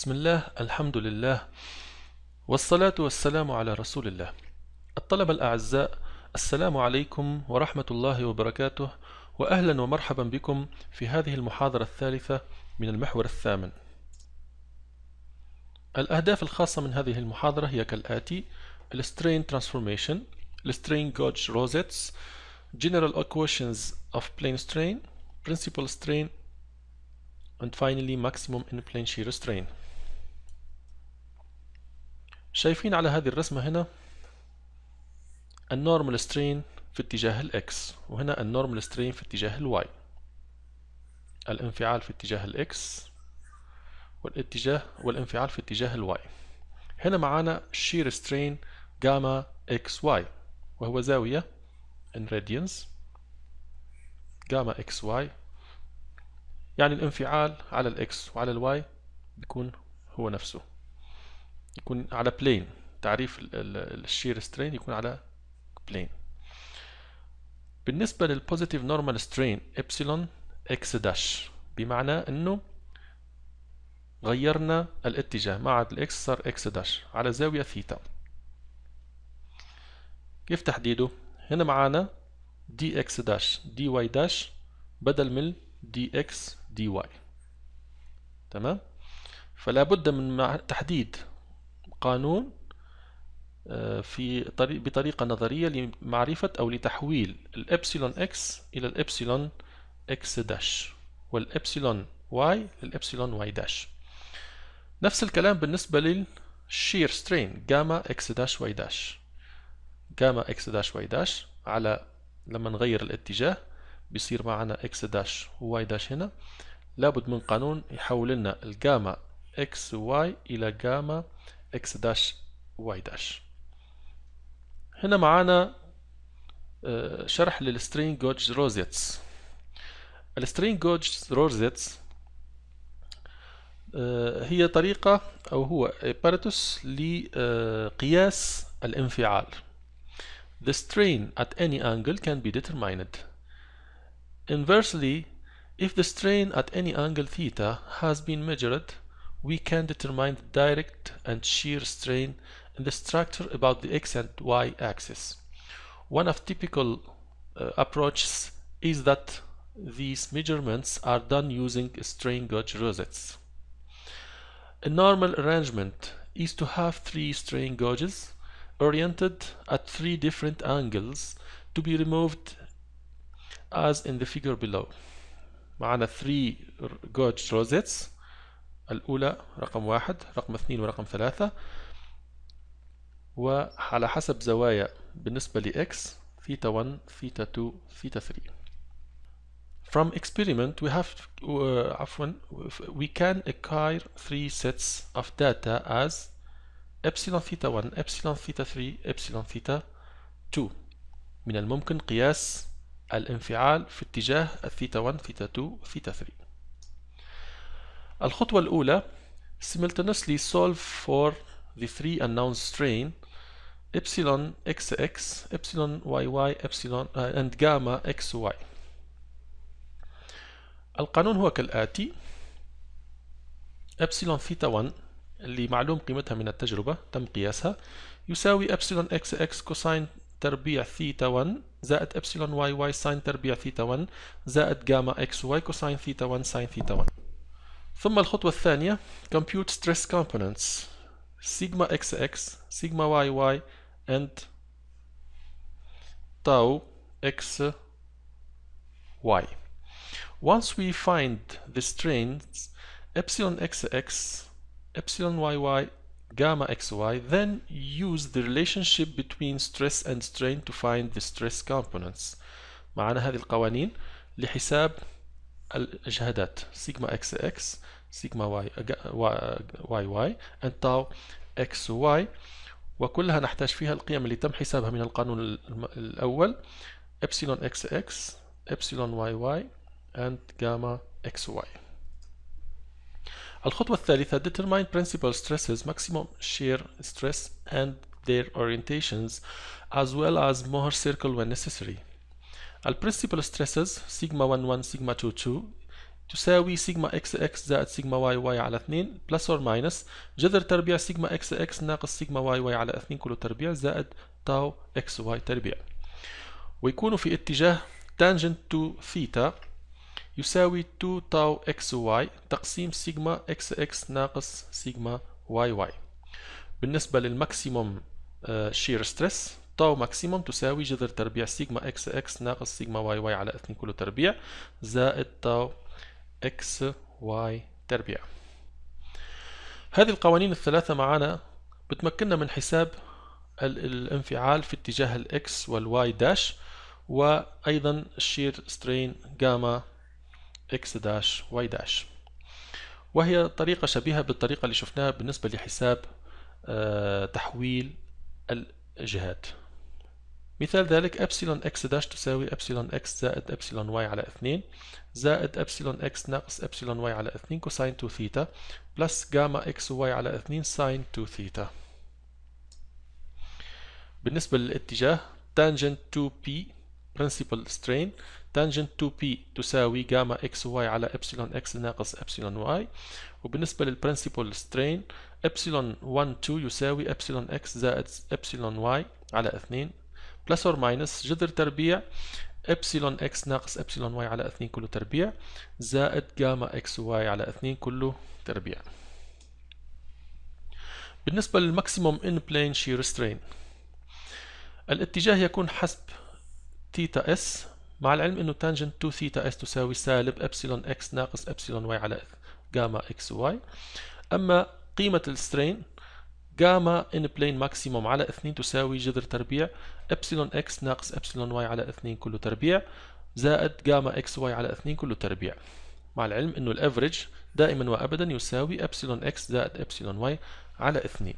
بسم الله الحمد لله والصلاة والسلام على رسول الله الطلبة الأعزاء السلام عليكم ورحمة الله وبركاته وأهلا ومرحبا بكم في هذه المحاضرة الثالثة من المحور الثامن الأهداف الخاصة من هذه المحاضرة هي كالآتي السترين ترانسفورميشن السترين جوج روزيتس general equations of plane strain principal strain and finally maximum in plane shear strain شايفين على هذه الرسمة هنا النورمال سترين في اتجاه الاكس وهنا النورمال سترين في اتجاه الواي الانفعال في اتجاه الاكس والاتجاه والانفعال في اتجاه الواي هنا معانا شير سترين جاما اكس واي وهو زاوية in radians جاما اكس واي يعني الانفعال على الاكس وعلى الواي بيكون هو نفسه يكون على بلين تعريف الشير سترين يكون على بلين بالنسبة للبوزيتيف نورمال سترين إبسيلون إكس داش بمعنى إنه غيرنا الاتجاه ما عاد الإكس صار إكس داش على زاوية ثيتا كيف تحديده؟ هنا معانا دي إكس داش دي واي داش بدل من دي إكس دي واي تمام؟ فلا بد من تحديد قانون آه، في طريق بطريقة نظرية لمعرفة أو لتحويل الإبسيلون إكس إلى الإبسيلون إكس داش والإبسيلون واي للإبسيلون واي داش نفس الكلام بالنسبة للشير سترين جاما إكس داش واي داش جاما إكس داش واي داش على لما نغير الاتجاه بيصير معنا إكس داش وواي داش هنا لابد من قانون يحول لنا الجاما إكس واي إلى جاما x داش y داش هنا معانا شرح للسترينج جوج روزيتس السترينج جوج روزيتس هي طريقة أو هو apparatus لقياس الانفعال The strain at any angle can be determined. Inversely, if the strain at any angle theta has been measured, we can determine the direct and shear strain in the structure about the x and y axis. One of typical uh, approaches is that these measurements are done using strain gauge rosettes. A normal arrangement is to have three strain gauges oriented at three different angles to be removed as in the figure below. معنا three gauge rosettes الأولى رقم واحد رقم اثنين ورقم ثلاثة وعلى حسب زوايا بالنسبة ل x theta 1 theta 2 theta 3 From experiment we have uh, عفوا we can acquire three sets of data as epsilon theta 1 epsilon theta 3 epsilon theta 2 من الممكن قياس الانفعال في اتجاه الثيتا 1 ثيتا 2 ثيتا 3 الخطوة الأولى simultaneously solve for the three unknown strain epsilon xx epsilon yy epsilon uh, and gamma xy القانون هو كالآتي epsilon theta 1 اللي معلوم قيمتها من التجربة تم قياسها يساوي epsilon xx cosine تربيع theta 1 زائد epsilon yy sin تربيع theta 1 زائد gamma xy cosine theta 1 sin theta 1 ثم الخطوة الثانية compute stress components sigma xx, sigma yy and tau xy. Once we find the strains epsilon xx, epsilon yy, gamma xy, then use the relationship between stress and strain to find the stress components. معنا هذه القوانين لحساب الإجهادات سيجما اكس اكس سيجما واي واي واي تاو اكس واي وكلها نحتاج فيها القيم اللي تم حسابها من القانون الأول ابسيلون اكس اكس ابسيلون واي واي and اكس واي الخطوة الثالثة determine principal stresses maximum shear stress and their orientations as well as Mohr circle when necessary البرنسيبال ستريسز سيجما 1 1 سيجما 2 2 تساوي سيجما اكس اكس زائد سيجما واي واي على 2 بلس اور ماينس جذر تربيع سيجما اكس اكس ناقص سيجما واي واي على 2 كله تربيع زائد تاو اكس واي تربيع ويكون في اتجاه تانجنت تو ثيتا يساوي 2 تاو اكس واي تقسيم سيجما اكس اكس ناقص سيجما واي واي بالنسبة للماكسيموم شير آه، ستريس تاو ماكسيموم تساوي جذر تربيع سيجما اكس اكس ناقص سيجما واي واي على 2 كله تربيع زائد تاو اكس واي تربيع هذه القوانين الثلاثة معنا بتمكننا من حساب الانفعال في اتجاه الاكس والواي داش وايضا الشير سترين جاما اكس داش واي داش وهي طريقة شبيهة بالطريقة اللي شفناها بالنسبة لحساب آه، تحويل الجهات مثال ذلك ابسيلون إكس داش تساوي ابسيلون إكس زائد ابسيلون واي على 2 زائد ابسيلون إكس ناقص ابسيلون واي على 2 كوساين 2 ثيتا بلس جاما إكس واي على 2 ساين 2 ثيتا بالنسبة للاتجاه تانجنت 2 بي برنسيبل سترين تانجنت 2 بي تساوي جاما إكس واي على ابسيلون إكس ناقص ابسيلون واي وبالنسبة للبرنسيبل سترين ابسيلون 1 2 يساوي ابسيلون إكس زائد ابسيلون واي على 2 بلس اور ماينس جذر تربيع ابسلون اكس ناقص ابسلون واي على 2 كله تربيع زائد جاما اكس واي على 2 كله تربيع بالنسبة للماكسيموم ان بلين شير سترين الاتجاه يكون حسب ثيتا اس مع العلم انه تانجنت 2 ثيتا اس تساوي سالب ابسلون اكس ناقص ابسلون واي على جاما اكس واي اما قيمة السترين جاما ان بلين ماكسيموم على 2 تساوي جذر تربيع ابسلون اكس ناقص ابسلون واي على 2 كله تربيع زائد جاما اكس واي على 2 كله تربيع مع العلم انه الافريج دائما وابدا يساوي ابسلون اكس زائد ابسلون واي على 2